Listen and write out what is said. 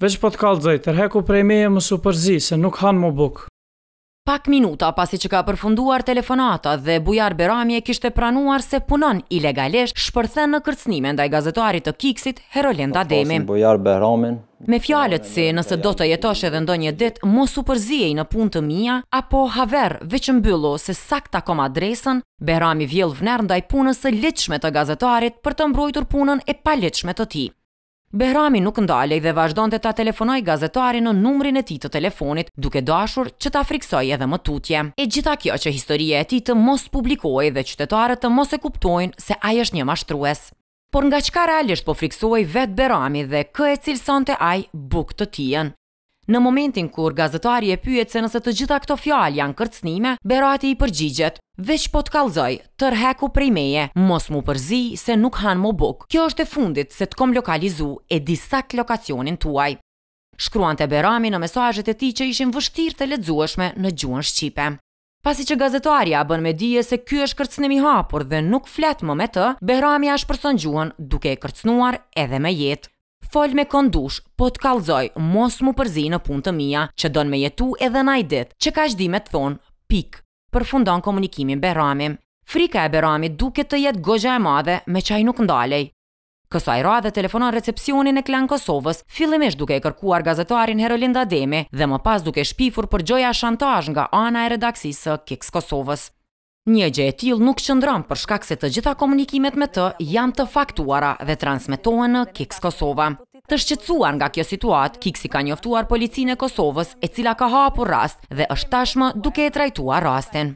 Veç po të kalëzaj, tërheku prej meje më su përzi, se nuk hanë më bukë. Pak minuta pasi që ka përfunduar telefonata dhe Bujar Berami e kishte pranuar se punon ilegalesh shpërthen në kërcnime ndaj gazetuarit të kiksit Herolenda po Demi. Me fjalët si nëse do të jetosh dhe ndo një dit, mos u përzijej në pun të mija, apo haver veqë mbyllo se sakta kom adresën, Berami vjell vner ndaj punës e lichme të gazetuarit për të mbrojtur punën e palitshme të ti. Behrami nuk ndalej dhe vazhdonte ta telefonoj gazetarin në numrin e tij të telefonit, duke dashur që ta friksoj edhe më tutje. E gjitha kjo që historia e tij të mos publikohej dhe qytetarët të mos e kuptojnë se ai është një mashtrues. Por nga çka realisht po friksoj vet Behrami dhe kë e të ai buk të tijen. Në momentin kur gazetari e pyet se nëse të gjitha këto fjalë janë kërcënime, Berati i përgjigjet: veç po të kalzoj, tërheku prej meje, mos mu përzi se nuk han më buk. Kjo është e fundit se të kom lokalizu e disak lokacionin tuaj. Shkruan të berami në mesajet e ti që ishin vështir të ledzueshme në gjuën Shqipe. Pasi që gazetuarja bën me dije se ky është kërcnimi hapur dhe nuk flet më me të, Behrami është përson gjuën duke e kërcnuar edhe me jetë. Fol me kondush, po të kalzoj, mos mu përzi në punë të mija, që don me jetu edhe najdet, që ka shdi me të thonë, pikë përfundon komunikimin Berami. Frika e Berami duke të jetë gogja e madhe me qaj nuk ndalej. Kësaj radhe telefonon recepcionin e klan Kosovës, fillimisht duke e kërkuar gazetarin Herolinda Demi dhe më pas duke shpifur për gjoja shantaj nga ana e redaksisë Kiks Kosovës. Një gjë e tillë nuk qëndram për shkak se të gjitha komunikimet me të janë të faktuara dhe transmetohen në Kiks Kosova. Të shqetsuar nga kjo situat, Kiksi ka njoftuar policinë e Kosovës, e cila ka hapur rast dhe është tashmë duke e trajtuar rastin.